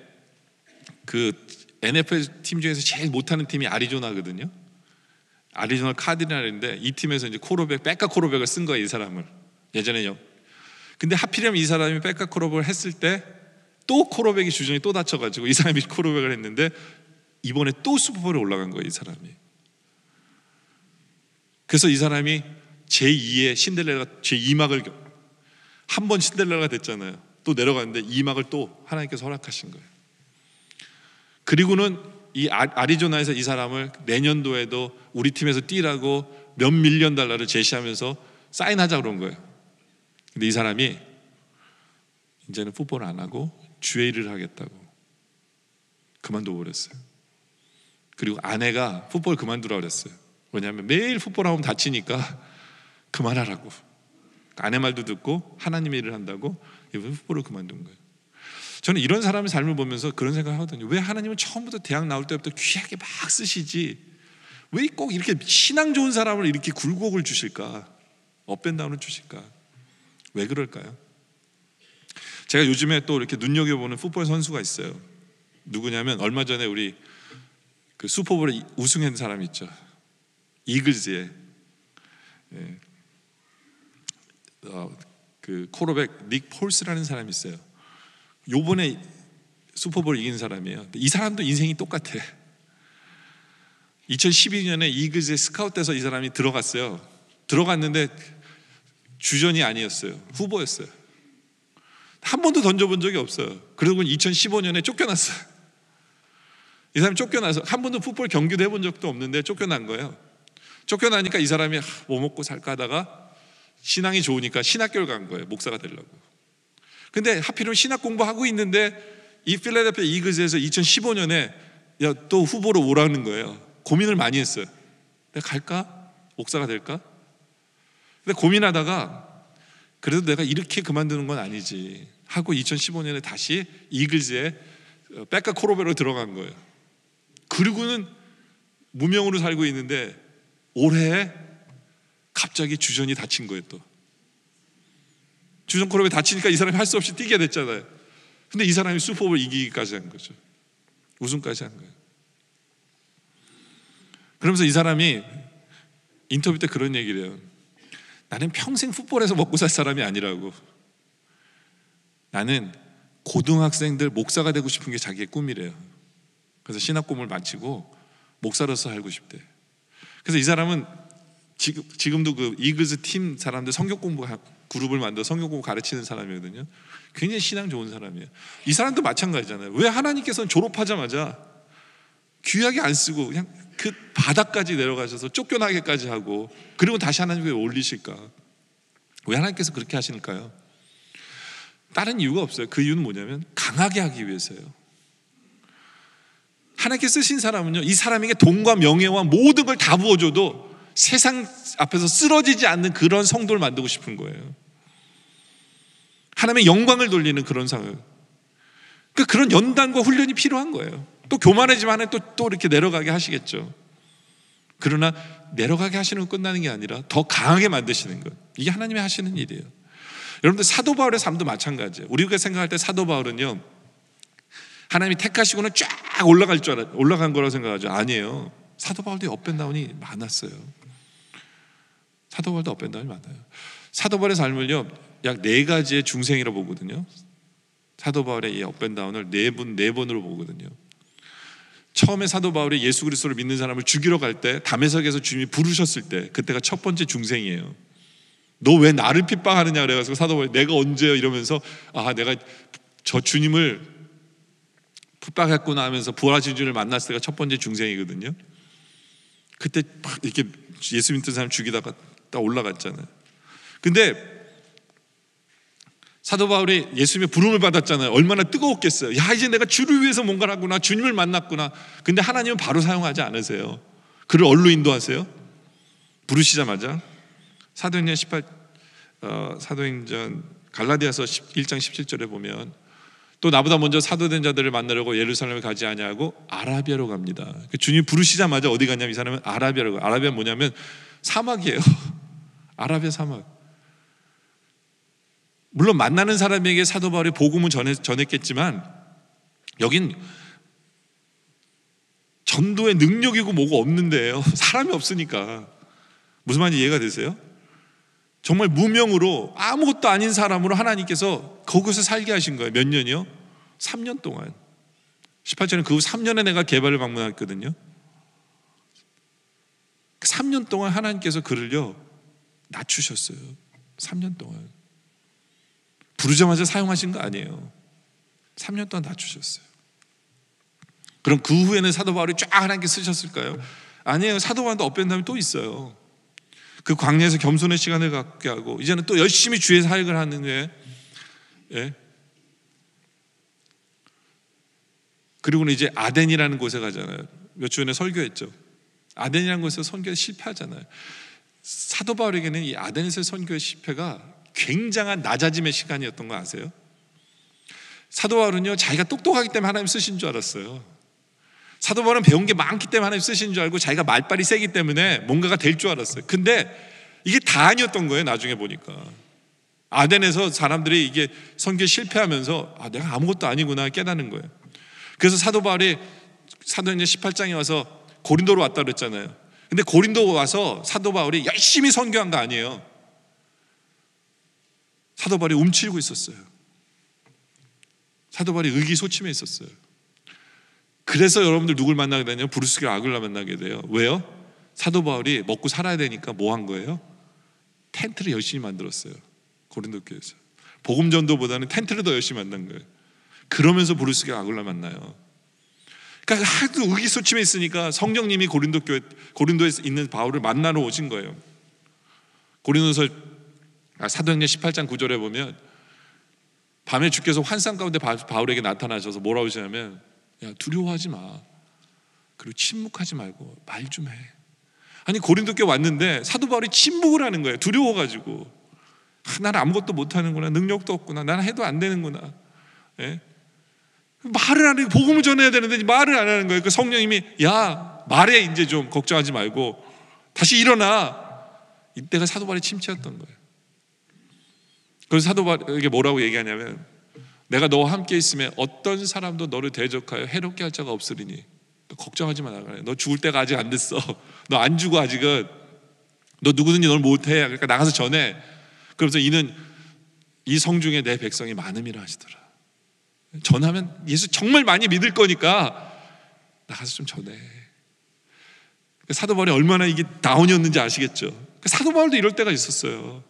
그 NFL 팀 중에서 제일 못하는 팀이 아리조나거든요. 아리조나 카디나인데 이 팀에서 이제 코로백 백과 코로백을 쓴 거예요 이 사람을 예전에 근데 하필이면 이 사람이 백과 크롭을 했을 때 또 코로백이 주전이 또 다쳐가지고 이 사람이 코로백을 했는데 이번에 또 슈퍼볼에 올라간 거예요, 이 사람이. 그래서 이 사람이 제2의 신데렐라, 제2막을, 한 번 신데렐라가 됐잖아요. 또 내려갔는데 2막을 또 하나님께서 허락하신 거예요. 그리고는 이 아, 아리조나에서 이 사람을 내년도에도 우리 팀에서 뛰라고 몇 밀리언 달러를 제시하면서 사인하자 그런 거예요. 근데 이 사람이 이제는 풋볼 안 하고 주의 일을 하겠다고 그만둬 버렸어요. 그리고 아내가 풋볼 그만두라 고 그랬어요. 왜냐하면 매일 풋볼 하면 다치니까 그만하라고. 아내 말도 듣고 하나님의 일을 한다고 이분 풋볼을 그만둔 거예요. 저는 이런 사람의 삶을 보면서 그런 생각을 하거든요. 왜 하나님은 처음부터 대학 나올 때부터 귀하게 막 쓰시지? 왜 꼭 이렇게 신앙 좋은 사람을 이렇게 굴곡을 주실까? 업앤다운을 주실까? 왜 그럴까요? 제가 요즘에 또 이렇게 눈여겨보는 풋볼 선수가 있어요. 누구냐면 얼마 전에 우리 그 슈퍼볼에 우승한 사람 있죠. 이글즈의 예. 어, 그 코로백 닉 폴스라는 사람이 있어요. 요번에 슈퍼볼 이긴 사람이에요. 이 사람도 인생이 똑같아. 2012년에 이글즈의스카웃에서이 사람이 들어갔어요. 들어갔는데 주전이 아니었어요. 후보였어요. 한 번도 던져본 적이 없어요. 그러고 2015년에 쫓겨났어요. 이 사람이 쫓겨나서 한 번도 풋볼 경기도 해본 적도 없는데 쫓겨난 거예요. 쫓겨나니까 이 사람이 뭐 먹고 살까 하다가 신앙이 좋으니까 신학교를 간 거예요. 목사가 되려고. 근데 하필이면 신학 공부하고 있는데 이 필라델피아 이그즈에서 2015년에 야, 또 후보로 오라는 거예요. 고민을 많이 했어요. 내가 갈까? 목사가 될까? 근데 고민하다가 그래도 내가 이렇게 그만두는 건 아니지 하고 2015년에 다시 이글즈에 어, 백과 코로베로 들어간 거예요. 그리고는 무명으로 살고 있는데 올해 갑자기 주전이 다친 거예요 또. 주전 코로베 다치니까 이 사람이 할 수 없이 뛰게 됐잖아요. 근데 이 사람이 슈퍼볼 이기기까지 한 거죠. 우승까지 한 거예요. 그러면서 이 사람이 인터뷰 때 그런 얘기를 해요. 나는 평생 풋볼에서 먹고 살 사람이 아니라고. 나는 고등학생들 목사가 되고 싶은 게 자기의 꿈이래요. 그래서 신학 꿈을 마치고 목사로서 살고 싶대. 그래서 이 사람은 지금, 지금도 그 이그즈 팀 사람들 성격 공부 그룹을 만들어 성경 공부 가르치는 사람이거든요. 굉장히 신앙 좋은 사람이에요. 이 사람도 마찬가지잖아요. 왜 하나님께서는 졸업하자마자 귀하게 안 쓰고 그냥 그 바닥까지 내려가셔서 쫓겨나게까지 하고 그리고 다시 하나님께 올리실까? 왜 하나님께서 그렇게 하실까요? 다른 이유가 없어요. 그 이유는 뭐냐면 강하게 하기 위해서요. 하나님께 쓰신 사람은요, 이 사람에게 돈과 명예와 모든 걸 다 부어줘도 세상 앞에서 쓰러지지 않는 그런 성도를 만들고 싶은 거예요. 하나님의 영광을 돌리는 그런 상황. 그러니까 그런 연단과 훈련이 필요한 거예요. 또 교만해지면 또, 또 이렇게 내려가게 하시겠죠. 그러나 내려가게 하시는 끝나는 게 아니라 더 강하게 만드시는 것. 이게 하나님이 하시는 일이에요. 여러분들 사도 바울의 삶도 마찬가지예요. 우리가 생각할 때 사도 바울은요. 하나님이 택하시고는 쫙 올라갈 줄 알아, 올라간 거라고 생각하죠. 아니에요. 사도 바울도 업앤다운이 많았어요. 사도 바울도 업앤다운이 많아요. 사도 바울의 삶을요. 약 네 가지의 중생이라 보거든요. 사도 바울의 이 업앤다운을 네 분, 네 번으로 보거든요. 처음에 사도 바울이 예수 그리스도를 믿는 사람을 죽이러 갈 때 담에석에서 주님이 부르셨을 때 그때가 첫 번째 중생이에요. 너 왜 나를 핍박하느냐 그래가지고 사도 바울이 내가 언제요 이러면서 아 내가 저 주님을 핍박했구나 하면서 부활하신 주님을 만났을 때가 첫 번째 중생이거든요. 그때 막 이렇게 예수 믿던 사람 죽이다가 딱 올라갔잖아요. 근데 사도 바울이 예수님의 부름을 받았잖아요. 얼마나 뜨거웠겠어요. 야, 이제 내가 주를 위해서 뭔가를 하구나. 주님을 만났구나. 근데 하나님은 바로 사용하지 않으세요. 그를 얼로 인도하세요? 부르시자마자 사도행전 18 어, 사도행전 갈라디아서 1장 17절에 보면 또 나보다 먼저 사도된 자들을 만나려고 예루살렘을 가지 아니하고 아라비아로 갑니다. 그 주님 부르시자마자 어디 가냐면 이 사람은 아라비아로 가. 아라비아 뭐냐면 사막이에요. 아라비아 사막. 물론 만나는 사람에게 사도 바울이 복음을 전했, 겠지만 여긴 전도의 능력이고 뭐고 없는데요. 사람이 없으니까. 무슨 말인지 이해가 되세요? 정말 무명으로 아무것도 아닌 사람으로 하나님께서 거기서 살게 하신 거예요. 몇 년이요? 3년 동안. 18절에 그 3년에 내가 개발을 방문했거든요. 3년 그 동안 하나님께서 그를요, 낮추셨어요. 3년 동안. 부르자마자 사용하신 거 아니에요. 3년 동안 낮추셨어요. 그럼 그 후에는 사도 바울이 쫙 하나님께 쓰셨을까요? 아니에요. 사도 바울도 업된 다음에 또 있어요. 그 광야에서 겸손의 시간을 갖게 하고 이제는 또 열심히 주의 사역을 하는데 예? 그리고는 이제 아덴이라는 곳에 가잖아요. 몇 주 전에 설교했죠. 아덴이라는 곳에서 선교에 실패하잖아요. 사도 바울에게는 이 아덴에서의 선교의 실패가 굉장한 낮아짐의 시간이었던 거 아세요? 사도 바울은요 자기가 똑똑하기 때문에 하나님 쓰신 줄 알았어요. 사도 바울은 배운 게 많기 때문에 하나님 쓰신 줄 알고 자기가 말빨이 세기 때문에 뭔가가 될 줄 알았어요. 근데 이게 다 아니었던 거예요. 나중에 보니까 아덴에서 사람들이 이게 선교 실패하면서 아 내가 아무것도 아니구나 깨닫는 거예요. 그래서 사도 바울이 사도행전 18장에 와서 고린도로 왔다 그랬잖아요. 근데 고린도 와서 사도 바울이 열심히 선교한 거 아니에요. 사도발이 움츠리고 있었어요. 사도발이 의기소침해 있었어요. 그래서 여러분들 누굴 만나게 되냐면 브루스길 아굴라 만나게 돼요. 왜요? 사도 바울이 먹고 살아야 되니까 뭐 한 거예요? 텐트를 열심히 만들었어요. 고린도 교에서 복음 전도보다는 텐트를 더 열심히 만든 거예요. 그러면서 브루스길 아굴라 만나요. 그러니까 하도 의기소침해 있으니까 성령님이 고린도 교에 고린도에 있는 바울을 만나러 오신 거예요. 고린도서 아, 사도행전 18장 9절에 보면 밤에 주께서 환상 가운데 바울에게 나타나셔서 뭐라고 하시냐면 야 두려워하지 마. 그리고 침묵하지 말고 말 좀 해. 아니 고린도께 왔는데 사도 바울이 침묵을 하는 거예요. 두려워가지고 아, 나는 아무것도 못하는구나, 능력도 없구나, 나는 해도 안 되는구나. 예? 말을 안 해, 복음을 전해야 되는데 말을 안 하는 거예요. 그 성령님이 야 말해 이제 좀 걱정하지 말고 다시 일어나. 이때가 사도 바울의 침체였던 거예요. 그래서 사도 바울에게 뭐라고 얘기하냐면 내가 너와 함께 있으면 어떤 사람도 너를 대적하여 해롭게 할 자가 없으리니 걱정하지 마라 그래. 너 죽을 때가 아직 안 됐어. 너 안 죽어 아직은. 너 누구든지 널 못해. 그러니까 나가서 전해. 그러면서 이는 이 성중에 내 백성이 많음이라 하시더라. 전하면 예수 정말 많이 믿을 거니까 나가서 좀 전해. 그러니까 사도 바울이 얼마나 이게 다운이었는지 아시겠죠? 그러니까 사도 바울도 이럴 때가 있었어요.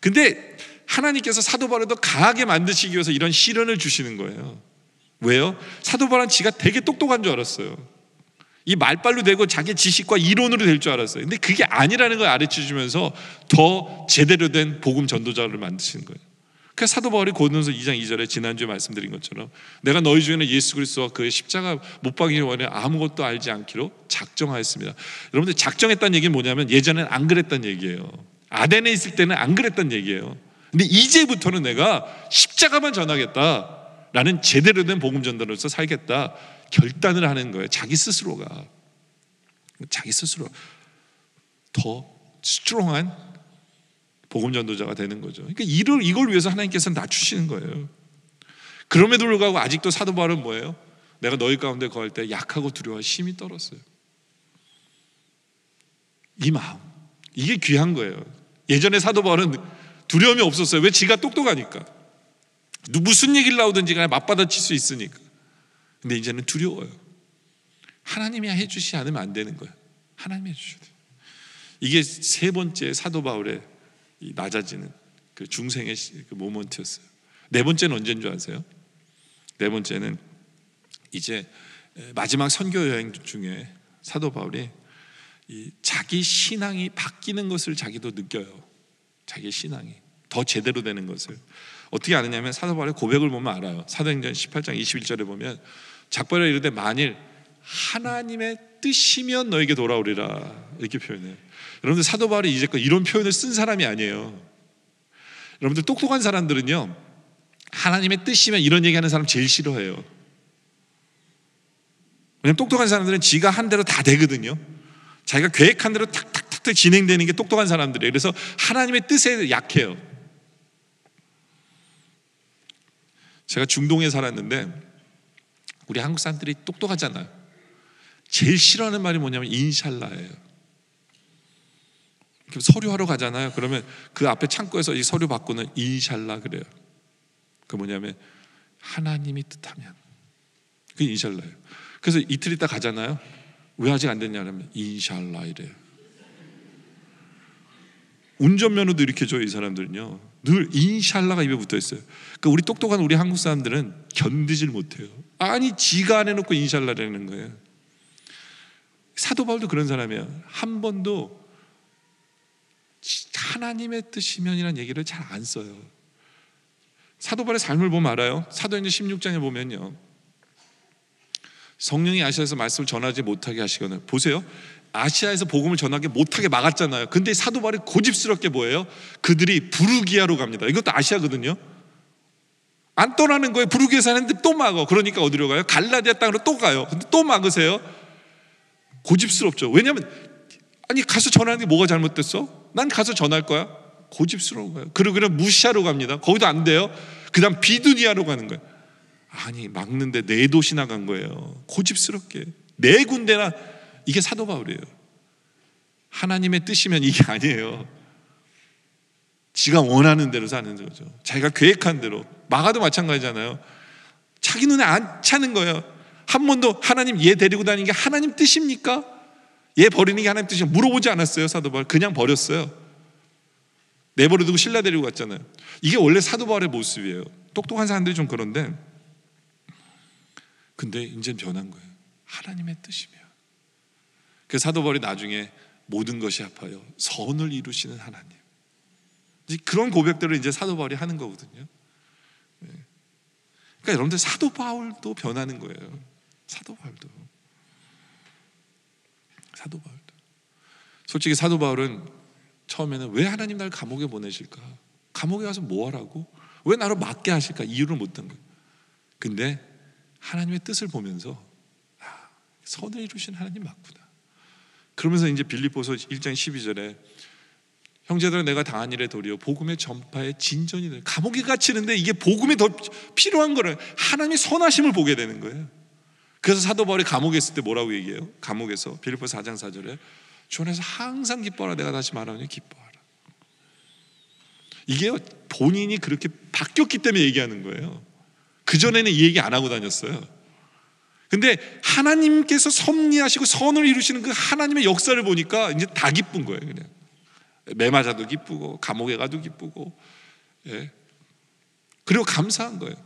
근데 하나님께서 사도 바울도 강하게 만드시기 위해서 이런 시련을 주시는 거예요. 왜요? 사도 바울은 지가 되게 똑똑한 줄 알았어요. 이 말빨로 되고 자기 지식과 이론으로 될 줄 알았어요. 근데 그게 아니라는 걸아르치 주면서 더 제대로 된 복음 전도자를 만드시는 거예요. 그 사도 바울이 고린도서 2장 2절에 지난주에 말씀드린 것처럼 내가 너희 중에는 예수 그리스도와 그의 십자가 못 박이기 원해 아무것도 알지 않기로 작정하였습니다. 여러분들 작정했다는 얘기는 뭐냐면 예전엔 안그랬던 얘기예요. 아덴에 있을 때는 안그랬던 얘기예요. 근데 이제부터는 내가 십자가만 전하겠다라는 제대로 된 복음 전도로서 살겠다 결단을 하는 거예요. 자기 스스로가 자기 스스로 더 스트롱한 복음 전도자가 되는 거죠. 그러니까 이걸 위해서 하나님께서는 낮추시는 거예요. 그럼에도 불구하고 아직도 사도 바울은 뭐예요? 내가 너희 가운데 거할 때 약하고 두려워 심이 떨었어요. 이 마음 이게 귀한 거예요. 예전에 사도 바울은 두려움이 없었어요. 왜 지가 똑똑하니까. 무슨 얘기를 나오든지 간에 맞받아칠 수 있으니까. 근데 이제는 두려워요. 하나님이 해주시지 않으면 안 되는 거예요. 하나님이 해주셔야 돼요. 이게 세 번째 사도 바울의 낮아지는 그 중생의 그 모먼트였어요. 네 번째는 언제인 줄 아세요? 네 번째는 이제 마지막 선교 여행 중에 사도 바울이 자기 신앙이 바뀌는 것을 자기도 느껴요. 자기 의 신앙이 더 제대로 되는 것을 어떻게 아느냐면 사도 바울의 고백을 보면 알아요. 사도행전 18장 21절에 보면 작별에 이르되 만일 하나님의 뜻이면 너에게 돌아오리라 이렇게 표현해요. 여러분들 사도 바울이 이제껏 그 이런 표현을 쓴 사람이 아니에요. 여러분들 똑똑한 사람들은요 하나님의 뜻이면 이런 얘기하는 사람 제일 싫어해요. 왜냐면 똑똑한 사람들은 지가 한 대로 다 되거든요. 자기가 계획한 대로 탁탁 탁탁탁 진행되는 게 똑똑한 사람들이에요. 그래서 하나님의 뜻에 약해요. 제가 중동에 살았는데 우리 한국 사람들이 똑똑하잖아요. 제일 싫어하는 말이 뭐냐면 인샬라예요. 서류하러 가잖아요. 그러면 그 앞에 창고에서 이 서류 받고는 인샬라 그래요. 그 뭐냐면 하나님이 뜻하면 그게 인샬라예요. 그래서 이틀 있다 가잖아요. 왜 아직 안 됐냐 하면 인샬라 이래요. 운전면허도 이렇게 줘요, 이 사람들은요. 늘 인샬라가 입에 붙어 있어요. 그러니까 우리 똑똑한 우리 한국 사람들은 견디질 못해요. 아니, 지가 안 해놓고 인샬라라는 거예요. 사도 바울도 그런 사람이에요한 번도 하나님의 뜻이면이라는 얘기를 잘 안 써요. 사도 바울의 삶을 보면 알아요. 사도행전 16장에 보면요. 성령이 아시아에서 말씀을 전하지 못하게 하시거나 보세요. 아시아에서 복음을 전하게 못하게 막았잖아요. 근데 사도 바울이 고집스럽게 뭐예요? 그들이 부르기아로 갑니다. 이것도 아시아거든요. 안 떠나는 거예요. 부르기에 사는데 또 막어. 그러니까 어디로 가요? 갈라디아 땅으로 또 가요. 근데 또 막으세요. 고집스럽죠. 왜냐하면 아니 가서 전하는 게 뭐가 잘못됐어? 난 가서 전할 거야. 고집스러운 거예요. 그리고 그냥 무시하러 갑니다. 거기도 안 돼요. 그다음 비두니아로 가는 거예요. 아니 막는데 네 도시나 간 거예요. 고집스럽게 네 군데나 이게 사도 바울이에요. 하나님의 뜻이면 이게 아니에요. 지가 원하는 대로 사는 거죠. 자기가 계획한 대로. 마가도 마찬가지잖아요. 자기 눈에 안 차는 거예요. 한 번도 하나님 얘 데리고 다니는 게 하나님 뜻입니까? 얘 버리는 게 하나님 뜻이냐? 물어보지 않았어요, 사도바울. 그냥 버렸어요. 내버려두고 신라 데리고 갔잖아요. 이게 원래 사도바울의 모습이에요. 똑똑한 사람들이 좀 그런데. 근데 이제 변한 거예요. 하나님의 뜻이면. 그 사도 바울이 나중에 모든 것이 아파요. 선을 이루시는 하나님. 그런 고백들을 이제 사도 바울이 하는 거거든요. 네. 그러니까 여러분들 사도 바울도 변하는 거예요. 사도 바울도. 사도 바울도. 솔직히 사도 바울은 처음에는 왜 하나님 날 감옥에 보내실까? 감옥에 가서 뭐 하라고? 왜 나를 맞게 하실까? 이유를 못 든 거예요. 근데 하나님의 뜻을 보면서 아, 선을 이루신 하나님 맞구나. 그러면서 이제 빌립보서 1장 12절에 형제들은 내가 당한 일에 도리어 복음의 전파에 진전이 돼. 감옥에 갇히는데 이게 복음이 더 필요한 거를 하나님이 선하심을 보게 되는 거예요. 그래서 사도 바울이 감옥에 있을 때 뭐라고 얘기해요? 감옥에서 빌립보 4장 4절에 주 안에서 항상 기뻐하라 내가 다시 말하니 기뻐하라. 이게 본인이 그렇게 바뀌었기 때문에 얘기하는 거예요. 그전에는 이 얘기 안 하고 다녔어요. 근데 하나님께서 섭리하시고 선을 이루시는 그 하나님의 역사를 보니까 이제 다 기쁜 거예요, 그냥. 매맞아도 기쁘고, 감옥에 가도 기쁘고, 예. 그리고 감사한 거예요.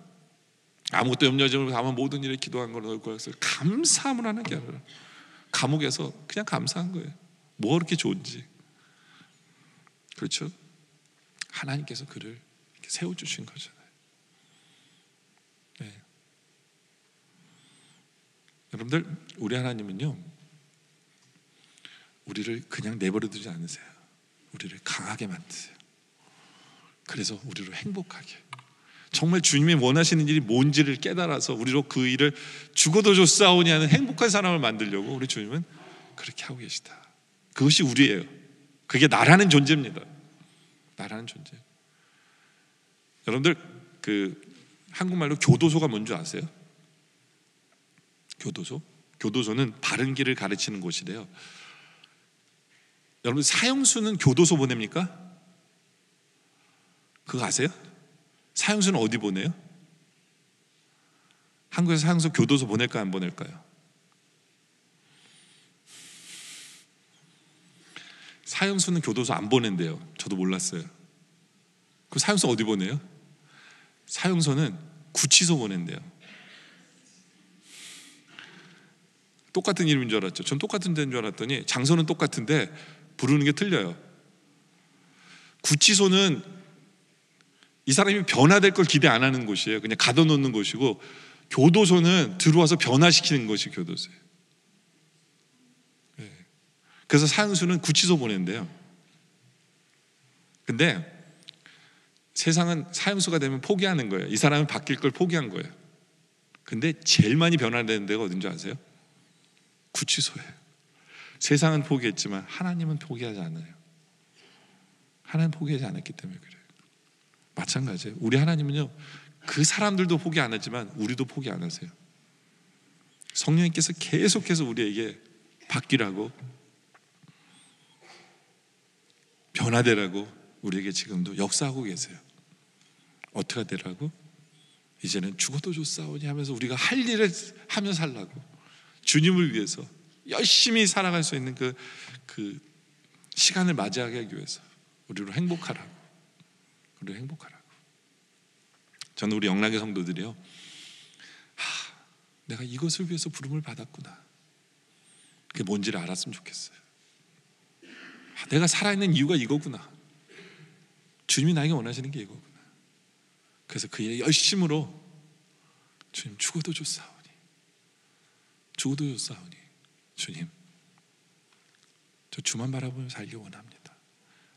아무것도 염려하지 말고 다만 모든 일에 기도한 걸 넣을 거였어요. 감사함을 하는 게 아니라 감옥에서 그냥 감사한 거예요. 뭐가 그렇게 좋은지. 그렇죠? 하나님께서 그를 세워주신 거잖아요. 여러분들 우리 하나님은요 우리를 그냥 내버려 두지 않으세요. 우리를 강하게 만드세요. 그래서 우리로 행복하게 정말 주님이 원하시는 일이 뭔지를 깨달아서 우리로 그 일을 죽어도 좋사오니 하는 행복한 사람을 만들려고 우리 주님은 그렇게 하고 계시다. 그것이 우리예요. 그게 나라는 존재입니다. 나라는 존재. 여러분들 그 한국말로 교도소가 뭔줄 아세요? 교도소? 교도소는 바른 길을 가르치는 곳이래요. 여러분 사형수는 교도소 보냅니까? 그거 아세요? 사형수는 어디 보내요? 한국에서 사형수 교도소 보낼까 안 보낼까요? 사형수는 교도소 안 보낸대요. 저도 몰랐어요. 그 사형수 어디 보내요? 사형소는 구치소 보낸대요. 똑같은 이름인 줄 알았죠. 전 똑같은 데인 줄 알았더니 장소는 똑같은데 부르는 게 틀려요. 구치소는 이 사람이 변화될 걸 기대 안 하는 곳이에요. 그냥 가둬놓는 곳이고 교도소는 들어와서 변화시키는 것이 교도소예요. 네. 그래서 산수는 구치소 보낸대요. 근데 세상은 사형수가 되면 포기하는 거예요. 이 사람은 바뀔 걸 포기한 거예요. 근데 제일 많이 변화되는 데가 어딘지 아세요? 구치소에 세상은 포기했지만 하나님은 포기하지 않아요. 하나님 포기하지 않았기 때문에 그래요. 마찬가지예요. 우리 하나님은요, 그 사람들도 포기 안 하지만 우리도 포기 안 하세요. 성령님께서 계속해서 우리에게 바뀌라고 변화되라고 우리에게 지금도 역사하고 계세요. 어떻게 되라고? 이제는 죽어도 좋사오니 하면서 우리가 할 일을 하며 살라고. 주님을 위해서 열심히 살아갈 수 있는 그, 그 시간을 맞이하게 하기 위해서 우리를 행복하라고. 우리를 행복하라고. 저는 우리 영락의 성도들이요. 하, 내가 이것을 위해서 부름을 받았구나. 그게 뭔지를 알았으면 좋겠어요. 하, 아, 내가 살아있는 이유가 이거구나. 주님이 나에게 원하시는 게 이거구나. 그래서 그 일에 열심으로 주님 죽어도 좋사오. 주도였사오니 주님 저 주만 바라보며 살기 원합니다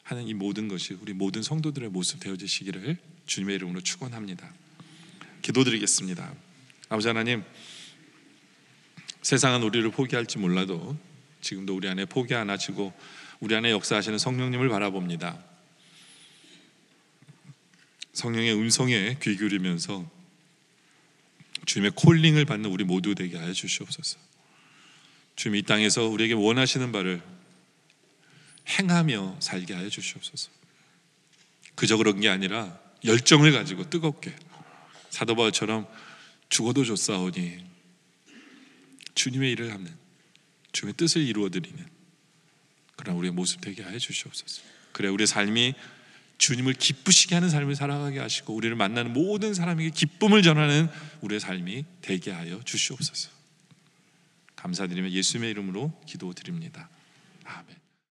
하는 이 모든 것이 우리 모든 성도들의 모습 되어지시기를 주님의 이름으로 축원합니다 기도드리겠습니다 아버지 하나님 세상은 우리를 포기할지 몰라도 지금도 우리 안에 포기 안 하시고 우리 안에 역사하시는 성령님을 바라봅니다 성령의 음성에 귀 기울이면서 주님의 콜링을 받는 우리 모두 되게 하여 주시옵소서. 주님 이 땅에서 우리에게 원하시는 바를 행하며 살게 하여 주시옵소서. 그저 그런 게 아니라 열정을 가지고 뜨겁게 사도 바울처럼 죽어도 좋사오니 주님의 일을 하는 주님의 뜻을 이루어 드리는 그런 우리의 모습 되게 하여 주시옵소서. 그래 우리의 삶이 주님을 기쁘시게 하는 삶을 살아가게 하시고 우리를 만나는 모든 사람에게 기쁨을 전하는 우리의 삶이 되게 하여 주시옵소서. 감사드리며 예수님의 이름으로 기도드립니다. 아멘.